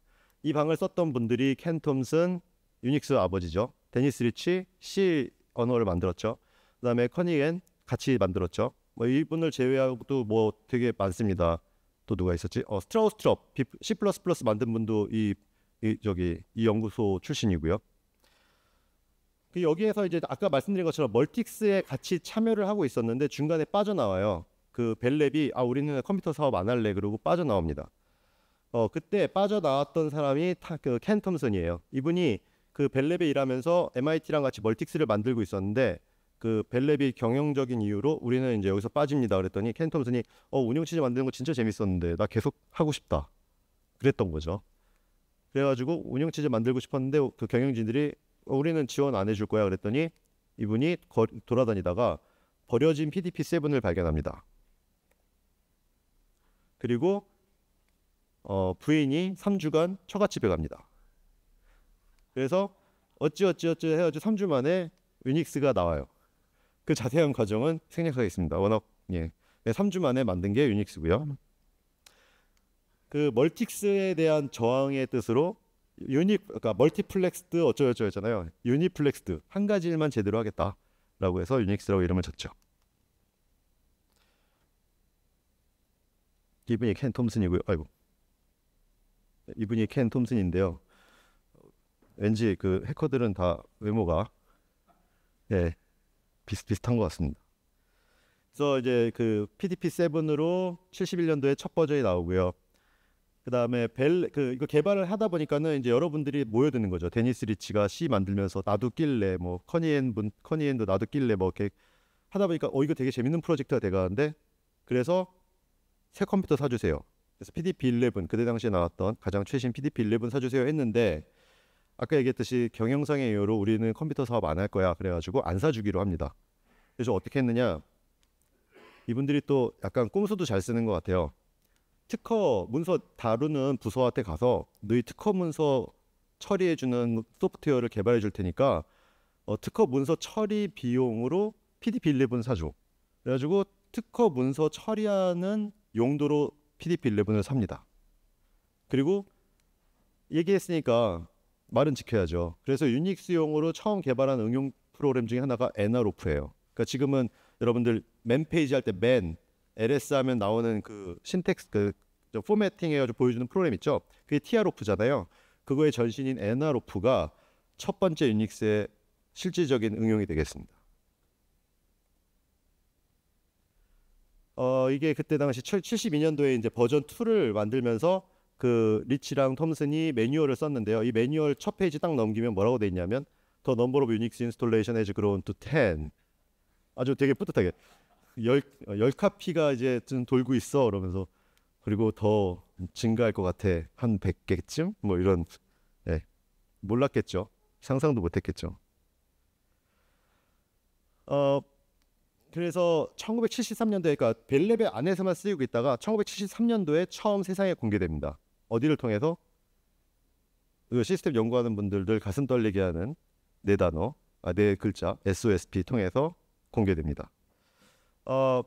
이 방을 썼던 분들이 켄 톰슨, 유닉스 아버지죠. 데니스 리치, C 언어를 만들었죠. 그다음에 커닝앤 같이 만들었죠. 뭐 이분을 제외하고도 뭐 되게 많습니다. 또 누가 있었지? 어, 스트라우스트럽 C++ 만든 분도 이, 이 저기 이 연구소 출신이고요. 그 여기에서 이제 아까 말씀드린 것처럼 멀틱스에 같이 참여를 하고 있었는데 중간에 빠져나와요. 그 벨랩이 아 우리는 컴퓨터 사업 안 할래 그러고 빠져나옵니다. 어, 그때 빠져나왔던 사람이 타, 그켄 톰슨이에요. 이분이 그 벨랩에 일하면서 MIT랑 같이 멀틱스를 만들고 있었는데 그 벨랩이 경영적인 이유로 우리는 이제 여기서 빠집니다. 그랬더니 켄텀슨이 어, 운영 체제 만드는 거 진짜 재밌었는데 나 계속 하고 싶다. 그랬던 거죠. 그래가지고 운영 체제 만들고 싶었는데 그 경영진들이 어, 우리는 지원 안 해줄 거야. 그랬더니 이분이 거, 돌아다니다가 버려진 PDP-7을 발견합니다. 그리고 어, 부인이 3주간 처갓집에 갑니다. 그래서 어찌 어찌 어찌 헤어져 3주 만에 유닉스가 나와요. 그 자세한 과정은 생략하겠습니다. 워낙 예, 네, 3주 만에 만든 게 유닉스고요. 그 멀틱스에 대한 저항의 뜻으로 유니 그러니까 멀티플렉스드 어쩌고저쩌고잖아요. 유니플렉스드 한 가지 일만 제대로 하겠다라고 해서 유닉스라고 이름을 졌죠. 이분이 켄 톰슨이고요. 아이고. 이분이 켄 톰슨인데요. 왠지 그 해커들은 다 외모가 예 비슷비슷한 것 같습니다. 그래서 이제 그 PDP 7으로 71년도에 첫 버전이 나오고요. 그다음에 벨 그 이거 개발을 하다 보니까는 이제 여러분들이 모여드는 거죠. 데니스 리치가 C 만들면서 나도 낄래 뭐 커니엔 분 커니엔도 나도 낄래 뭐 이렇게 하다 보니까 어 이거 되게 재밌는 프로젝트가 돼가는데 그래서 새 컴퓨터 사주세요. 그래서 PDP11 그때 당시에 나왔던 가장 최신 PDP11 사주세요 했는데 아까 얘기했듯이 경영상의 이유로 우리는 컴퓨터 사업 안 할 거야 그래가지고 안 사주기로 합니다. 그래서 어떻게 했느냐 이분들이 또 약간 꼼수도 잘 쓰는 것 같아요. 특허 문서 다루는 부서한테 가서 너희 특허 문서 처리해주는 소프트웨어를 개발해 줄 테니까 어, 특허 문서 처리 비용으로 PDP11 사줘. 그래가지고 특허 문서 처리하는 용도로 PDP11을 삽니다. 그리고 얘기했으니까 말은 지켜야죠. 그래서 유닉스용으로 처음 개발한 응용 프로그램 중에 하나가 에나로프예요. 그러니까 지금은 여러분들 맨 페이지 할 때 맨, ls 하면 나오는 그 신텍스 그 포매팅 해가지고 보여주는 프로그램 있죠. 그게 티아로프잖아요. 그거의 전신인 에나로프가 첫 번째 유닉스의 실질적인 응용이 되겠습니다. 어 이게 그때 당시 72년도에 이제 버전 2를 만들면서 그 리치랑 톰슨이 매뉴얼을 썼는데요. 이 매뉴얼 첫 페이지 딱 넘기면 뭐라고 돼 있냐면 더 넘버 오브 유닉스 인스톨레이션 에즈 그로운 투 10. 아주 되게 뿌듯하게 열, 어, 열 카피가 이제 좀 돌고 있어 그러면서 그리고 더 증가할 것 같아 한 100개쯤 뭐 이런 네. 몰랐겠죠 상상도 못했겠죠 어 그래서 1973년도에 그러니까 벨레의 안에서만 쓰이고 있다가 1973년도에 처음 세상에 공개됩니다. 어디를 통해서 그 시스템 연구하는 분들들 가슴 떨리게 하는 네 단어, 아, 네 글자 SOSP 통해서 공개됩니다. 어,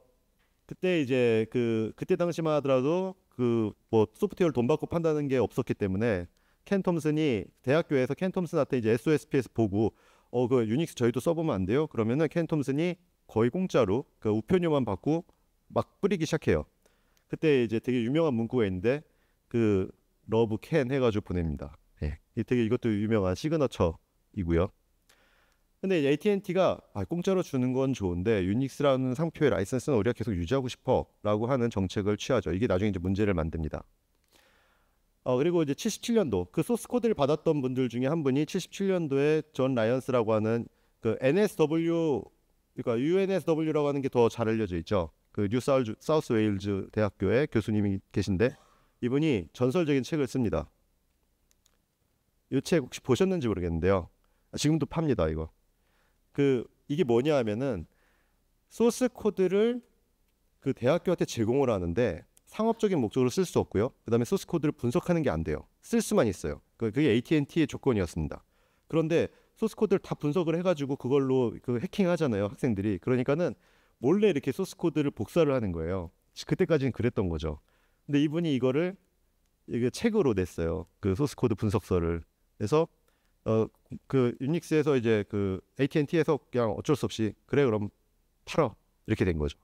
그때 이제 그 그때 당시만 하더라도 그 뭐 소프트웨어를 돈 받고 판다는 게 없었기 때문에 켄 톰슨이 대학교에서 켄 톰슨한테 이제 SOSP에서 보고 어 그 유닉스 저희도 써보면 안 돼요? 그러면은 켄 톰슨이 거의 공짜로 그 우편료만 받고 막뿌리기 시작해요. 그때 이제 되게 유명한 문구가 있는데 그 러브 캔 해가지고 보냅니다. 예. 네. 되게 이것도 유명한 시그너처이고요. 근데 AT&T가 아, 공짜로 주는 건 좋은데 유닉스라는 상표의 라이선스는 우리가 계속 유지하고 싶어라고 하는 정책을 취하죠. 이게 나중에 이제 문제를 만듭니다. 어, 그리고 이제 77년도 그 소스 코드를 받았던 분들 중에 한 분이 77년도에 존 라이언스라고 하는 그 NSW 그러니까 UNSW라고 하는 게 더 잘 알려져 있죠. 그 뉴사우스 사우스 웨일즈 대학교의 교수님이 계신데 이분이 전설적인 책을 씁니다. 이 책 혹시 보셨는지 모르겠는데요. 아, 지금도 팝니다 이거. 그 이게 뭐냐 하면은 소스 코드를 그 대학교한테 제공을 하는데 상업적인 목적으로 쓸 수 없고요. 그다음에 소스 코드를 분석하는 게 안 돼요. 쓸 수만 있어요. 그, 그게 AT&T의 조건이었습니다. 그런데 소스 코드를 다 분석을 해가지고 그걸로 그 해킹하잖아요 학생들이 그러니까는 몰래 이렇게 소스 코드를 복사를 하는 거예요 그때까지는 그랬던 거죠 근데 이분이 이거를 이게 책으로 냈어요 그 소스 코드 분석서를 그래서 어 그 유닉스에서 이제 그 AT&T에서 그냥 어쩔 수 없이 그래 그럼 팔어 이렇게 된 거죠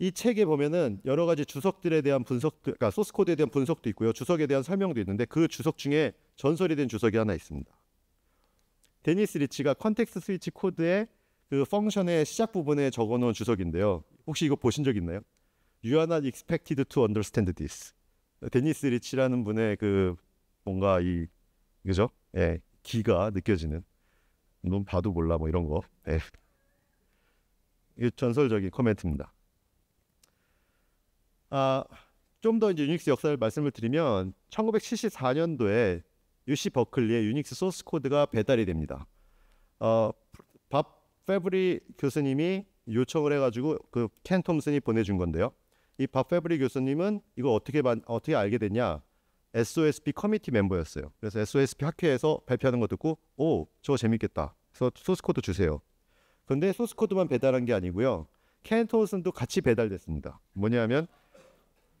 이 책에 보면은 여러 가지 주석들에 대한 분석, 그러니까 소스 코드에 대한 분석도 있고요. 주석에 대한 설명도 있는데 그 주석 중에 전설이 된 주석이 하나 있습니다. 데니스 리치가 컨텍스트 스위치 코드의 그 펑션의 시작 부분에 적어놓은 주석인데요. 혹시 이거 보신 적 있나요? You are not expected to understand this. 데니스 리치라는 분의 그 뭔가 이 그죠? 예, 기가 느껴지는. 넌 봐도 몰라 뭐 이런 거. 예. 이 전설적인 코멘트입니다. 아, 좀 더 이제 유닉스 역사를 말씀을 드리면 1974년도에 UC 버클리에 유닉스 소스 코드가 배달이 됩니다. 어, 밥 페브리 교수님이 요청을 해가지고 그켄 톰슨이 보내준 건데요. 이 밥 페브리 교수님은 이거 어떻게 만, 어떻게 알게 됐냐? SOSP 커미티 멤버였어요. 그래서 SOSP 학회에서 발표하는 거 듣고 오 저거 재밌겠다. 그래서 소스 코드 주세요. 근데 소스 코드만 배달한 게 아니고요. 켄 톰슨도 같이 배달됐습니다. 뭐냐면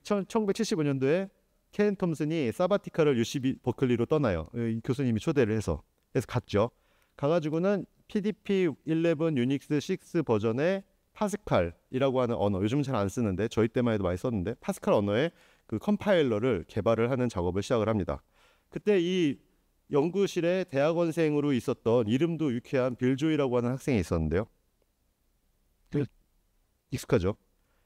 1975년도에 케켄 톰슨이 사바티카를 UC 버클리로 떠나요. 교수님이 초대를 해서. 그서 갔죠. 가가지고는 PDP 11 유닉스 6 버전의 파스칼이라고 하는 언어, 요즘 잘안 쓰는데 저희 때만 해도 많이 썼는데 파스칼 언어의 그 컴파일러를 개발을 하는 작업을 시작을 합니다. 그때 이 연구실에 대학원생으로 있었던 이름도 유쾌한 빌조이라고 하는 학생이 있었는데요. 그 익숙하죠.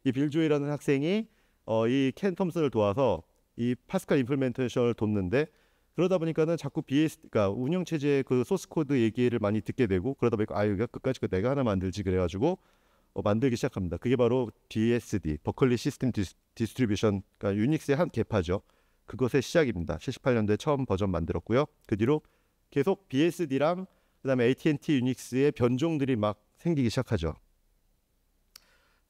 이 빌조이라는 학생이 어, 이켄 톰슨을 도와서 이 파스칼 임플멘테이션을 돕는데 그러다 보니까는 자꾸 BS 그러니까 운영 체제의 그 소스 코드 얘기를 많이 듣게 되고 그러다 보니까 아 여기가 끝까지 그 내가 하나 만들지 그래가지고 어, 만들기 시작합니다. 그게 바로 BSD 버클리 시스템 디스, 디스트리뷰션 그러니까 유닉스의 한 개파죠. 그것의 시작입니다. 78년도에 처음 버전 만들었고요. 그 뒤로 계속 BSD랑 그다음에 AT&T 유닉스의 변종들이 막 생기기 시작하죠.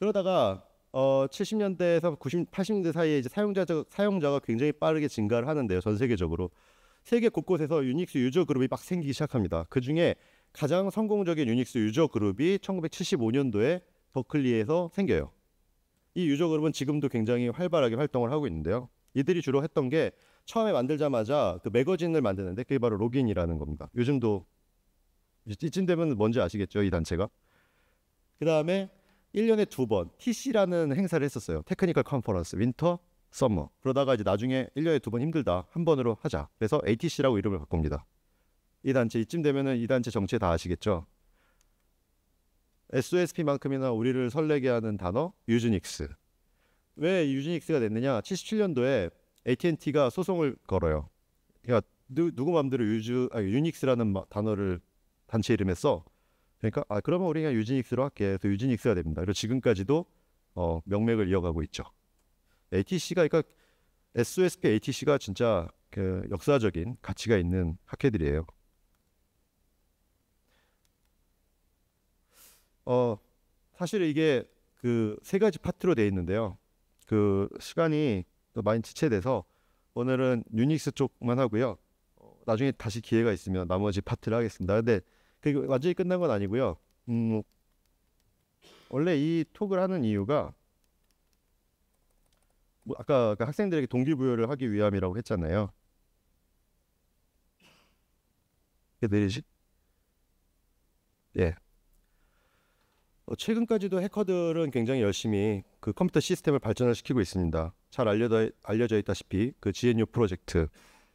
그러다가 어 70년대에서 90, 80년대 사이에 이제 사용자 사용자가 굉장히 빠르게 증가를 하는데요. 전 세계적으로 세계 곳곳에서 유닉스 유저 그룹이 막 생기기 시작합니다. 그 중에 가장 성공적인 유닉스 유저 그룹이 1975년도에 버클리에서 생겨요. 이 유저 그룹은 지금도 굉장히 활발하게 활동을 하고 있는데요. 이들이 주로 했던 게 처음에 만들자마자 그 매거진을 만드는데 그게 바로 로긴이라는 겁니다. 요즘도 이쯤 되면 뭔지 아시겠죠? 이 단체가. 그 다음에 1년에 두 번 TC라는 행사를 했었어요. 테크니컬 컨퍼런스 윈터 썸머. 그러다가 이제 나중에 1년에 두 번 힘들다. 한 번으로 하자. 그래서 ATC라고 이름을 바꿉니다. 이 단체 이쯤 되면은 이 단체 정체 다 아시겠죠? SOSP만큼이나 우리를 설레게 하는 단어 유즈닉스. 왜 유즈닉스가 됐느냐? 77년도에 AT&T가 소송을 걸어요. 그러니까 누, 누구 마음대로 유즈 아, 유닉스라는 단어를 단체 이름에 써. 그러니까 아 그러면 우리가 유진익스로 할게. 그래서 유진익스가 됩니다. 그리고 지금까지도 어, 명맥을 이어가고 있죠. ATC가 그러니까 SOSP ATC가 진짜 그 역사적인 가치가 있는 학회들이에요. 어 사실 이게 그 세 가지 파트로 되어 있는데요. 그 시간이 많이 지체돼서 오늘은 유닉스 쪽만 하고요. 어, 나중에 다시 기회가 있으면 나머지 파트를 하겠습니다. 근데 그 완전히 끝난 건 아니고요. 음, 원래 이 톡을 하는 이유가 뭐 아까 그 학생들에게 동기부여를 하기 위함이라고 했잖아요. 이게 내리지? 예. 어, 최근까지도 해커들은 굉장히 열심히 그 컴퓨터 시스템을 발전을 시키고 있습니다. 잘 알려져, 알려져 있다시피 그 GNU 프로젝트,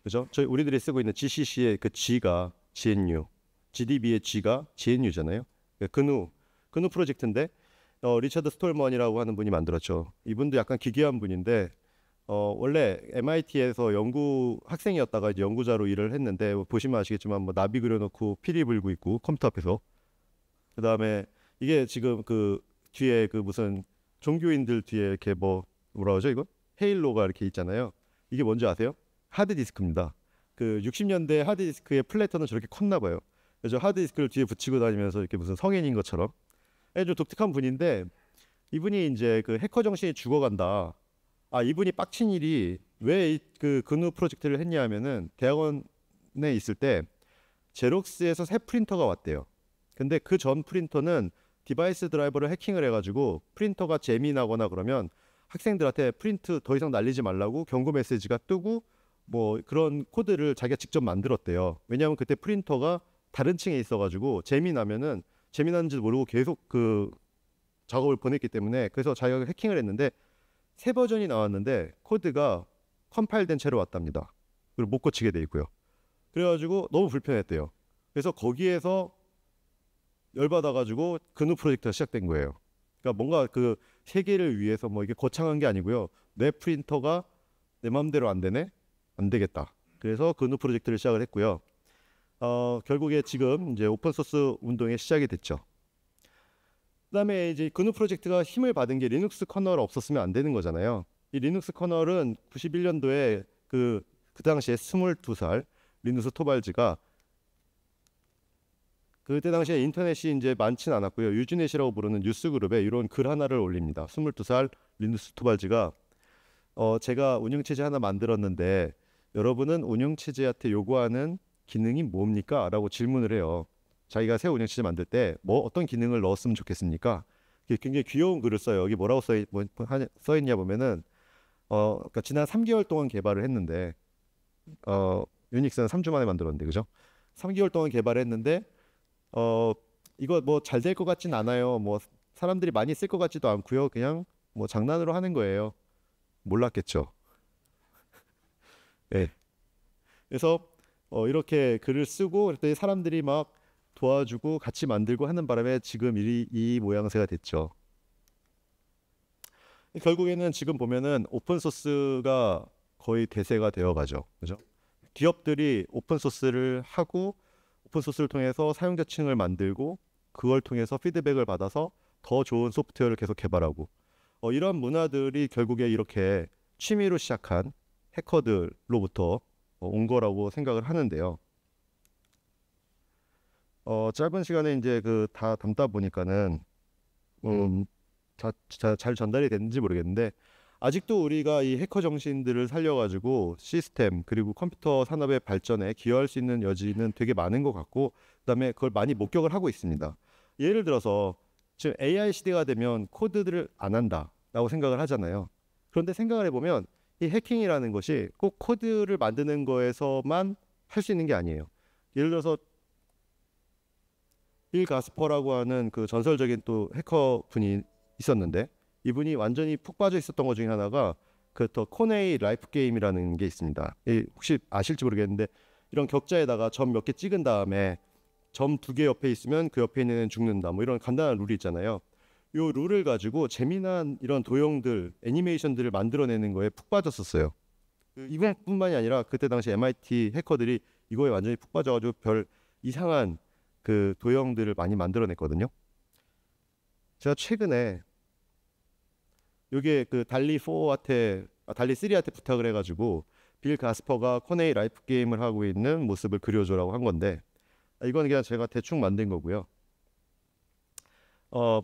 그죠? 저희 우리들이 쓰고 있는 GCC의 그 G가 GNU, GDB의 G가 GNU잖아요. 그러니까 근우 프로젝트인데 어, 리처드 스톨먼이라고 하는 분이 만들었죠. 이분도 약간 기괴한 분인데 어, 원래 MIT에서 연구 학생이었다가 이제 연구자로 일을 했는데 뭐 보시면 아시겠지만 뭐 나비 그려놓고 피리 불고 있고 컴퓨터 앞에서 그 다음에 이게 지금 그 뒤에 그 무슨 종교인들 뒤에 이렇게 뭐 뭐라 그러죠 이거 헤일로가 이렇게 있잖아요. 이게 뭔지 아세요? 하드 디스크입니다. 그 60년대 하드 디스크의 플래터는 저렇게 컸나 봐요. 그래서 하드디스크를 뒤에 붙이고 다니면서 이렇게 무슨 성인인 것처럼 좀 독특한 분인데 이분이 이제 그 해커 정신이 죽어간다. 아 이분이 빡친 일이 왜 그 근우 프로젝트를 했냐 하면은 대학원에 있을 때 제록스에서 새 프린터가 왔대요. 근데 그 전 프린터는 디바이스 드라이버를 해킹을 해가지고 프린터가 재미나거나 그러면 학생들한테 프린트 더 이상 날리지 말라고 경고 메시지가 뜨고 뭐 그런 코드를 자기가 직접 만들었대요. 왜냐하면 그때 프린터가 다른 층에 있어가지고 재미나면은 재미나는지 모르고 계속 그 작업을 보냈기 때문에 그래서 자기가 해킹을 했는데 새 버전이 나왔는데 코드가 컴파일된 채로 왔답니다. 그리고 못 고치게 돼 있고요. 그래가지고 너무 불편했대요. 그래서 거기에서 열받아가지고 근우 프로젝트가 시작된 거예요. 그러니까 뭔가 그 세계를 위해서 뭐 이게 거창한 게 아니고요. 내 프린터가 내 마음대로 안 되네? 안 되겠다. 그래서 근우 프로젝트를 시작을 했고요. 어, 결국에 지금 이제 오픈 소스 운동의 시작이 됐죠. 그다음에 이제 근우 그 프로젝트가 힘을 받은 게 리눅스 커널 없었으면 안 되는 거잖아요. 이 리눅스 커널은 91년도에 그, 그 당시에 22살 리누스 토발즈가 그때 당시에 인터넷이 이제 많진 않았고요. 유즈넷이라고 부르는 뉴스그룹에 이런 글 하나를 올립니다. 22살 리누스 토발즈가 어, 제가 운영체제 하나 만들었는데 여러분은 운영체제한테 요구하는 기능이 뭡니까? 라고 질문을 해요. 자기가 새 운영체제 만들 때 뭐 어떤 기능을 넣었으면 좋겠습니까? 굉장히 귀여운 글을 써요. 여기 뭐라고 써, 있, 뭐, 뭐 써 있냐 보면은 어, 그러니까 지난 3개월 동안 개발을 했는데 어, 유닉스는 3주 만에 만들었는데 그죠? 3개월 동안 개발했는데 을 어, 이거 뭐 잘 될 것 같진 않아요. 뭐 사람들이 많이 쓸 것 같지도 않고요. 그냥 뭐 장난으로 하는 거예요. 몰랐겠죠. 예. 네. 그래서 어, 이렇게 글을 쓰고 그랬더니 사람들이 막 도와주고 같이 만들고 하는 바람에 지금 이, 이 모양새가 됐죠. 결국에는 지금 보면은 오픈 소스가 거의 대세가 되어 가죠. 그죠? 기업들이 오픈 소스를 하고 오픈 소스를 통해서 사용자층을 만들고 그걸 통해서 피드백을 받아서 더 좋은 소프트웨어를 계속 개발하고 어, 이런 문화들이 결국에 이렇게 취미로 시작한 해커들로부터 어, 온 거라고 생각을 하는데요. 어, 짧은 시간에 이제 그 다 담다 보니까는 음, 음, 자, 자, 잘 전달이 됐는지 모르겠는데 아직도 우리가 이 해커 정신들을 살려가지고 시스템 그리고 컴퓨터 산업의 발전에 기여할 수 있는 여지는 되게 많은 것 같고 그다음에 그걸 많이 목격을 하고 있습니다. 예를 들어서 지금 AI 시대가 되면 코드들을 안 한다라고 생각을 하잖아요. 그런데 생각을 해보면 이 해킹이라는 것이 꼭 코드를 만드는 거에서만 할 수 있는 게 아니에요. 예를 들어서 일 가스퍼라고 하는 그 전설적인 또 해커 분이 있었는데 이분이 완전히 푹 빠져 있었던 것 중에 하나가 그 더 코네이 라이프 게임이라는 게 있습니다. 혹시 아실지 모르겠는데 이런 격자에다가 점 몇 개 찍은 다음에 점 두 개 옆에 있으면 그 옆에 있는 죽는다. 뭐 이런 간단한 룰이 있잖아요. 요 룰을 가지고 재미난 이런 도형들, 애니메이션들을 만들어내는 거에 푹 빠졌었어요. 그 이분뿐만이 아니라 그때 당시 MIT 해커들이 이거에 완전히 푹 빠져가지고 별 이상한 그 도형들을 많이 만들어냈거든요. 제가 최근에 요게 그 달리 4한테 아, 달리 3한테 부탁을 해가지고 빌 가스퍼가 코네이 라이프 게임을 하고 있는 모습을 그려줘라고 한 건데 아, 이건 그냥 제가 대충 만든 거고요. 어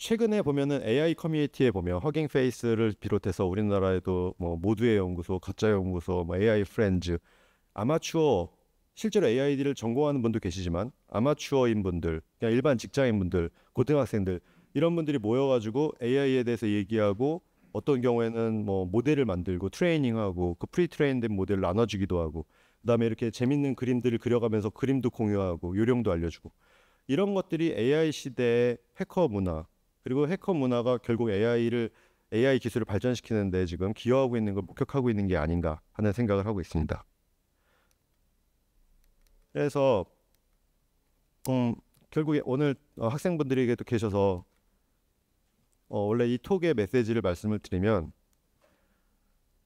최근에 보면은 AI 커뮤니티에 보면 허깅 페이스를 비롯해서 우리나라에도 뭐 모두의 연구소, 가짜 연구소, 뭐 AI 프렌즈 아마추어 실제로 AI를 전공하는 분도 계시지만 아마추어인 분들, 그냥 일반 직장인 분들, 고등학생들 이런 분들이 모여가지고 AI에 대해서 얘기하고 어떤 경우에는 뭐 모델을 만들고 트레이닝하고 그 프리트레인된 모델을 나눠주기도 하고 그다음에 이렇게 재밌는 그림들을 그려가면서 그림도 공유하고 요령도 알려주고 이런 것들이 AI 시대의 해커 문화 그리고 해커 문화가 결국 AI를 AI 기술을 발전시키는데 지금 기여하고 있는 걸 목격하고 있는 게 아닌가 하는 생각을 하고 있습니다. 그래서 음, 결국에 오늘 어, 학생분들에게도 계셔서 어, 원래 이 톡의 메시지를 말씀을 드리면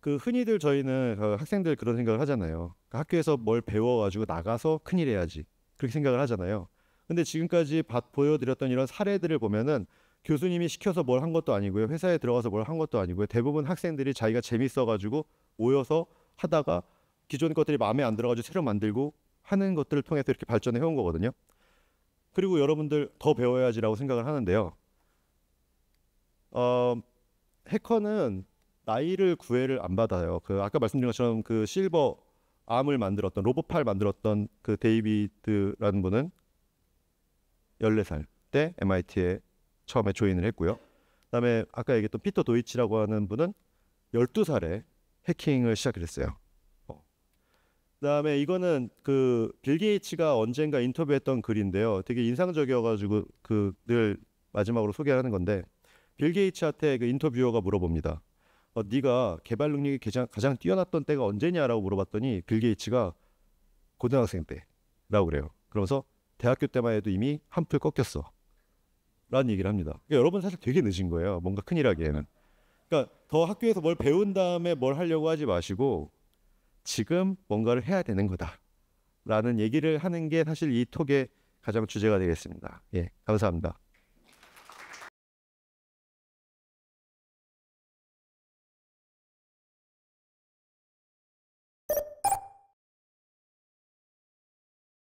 그 흔히들 저희는 어, 학생들 그런 생각을 하잖아요. 그러니까 학교에서 뭘 배워가지고 나가서 큰일 해야지 그렇게 생각을 하잖아요. 근데 지금까지 보여드렸던 이런 사례들을 보면은 교수님이 시켜서 뭘 한 것도 아니고요. 회사에 들어가서 뭘 한 것도 아니고요. 대부분 학생들이 자기가 재밌어가지고 모여서 하다가 기존 것들이 마음에 안 들어가지고 새로 만들고 하는 것들을 통해서 이렇게 발전해 온 거거든요. 그리고 여러분들 더 배워야지라고 생각을 하는데요. 어, 해커는 나이를 구애를 안 받아요. 그 아까 말씀드린 것처럼 그 실버 암을 만들었던 로봇팔 만들었던 그 데이비드라는 분은 14살 때 MIT에 처음에 조인을 했고요. 그다음에 아까 얘기했던 피터 도이치라고 하는 분은 12살에 해킹을 시작을 했어요. 어. 그다음에 이거는 그 빌 게이츠가 언젠가 인터뷰했던 글인데요. 되게 인상적이어가지고 그늘 마지막으로 소개하는 건데 빌 게이츠한테 그 인터뷰어가 물어봅니다. 어, 네가 개발 능력이 가장, 가장 뛰어났던 때가 언제냐라고 물어봤더니 빌 게이츠가 고등학생 때라고 그래요. 그러면서 대학교 때만 해도 이미 한풀 꺾였어. 라는 얘기를 합니다. 그러니까 여러분 사실 되게 늦은 거예요. 뭔가 큰일 하기에는. 네. 그러니까 더 학교에서 뭘 배운 다음에 뭘 하려고 하지 마시고 지금 뭔가를 해야 되는 거다. 라는 얘기를 하는 게 사실 이 톡의 가장 주제가 되겠습니다. 예, 감사합니다.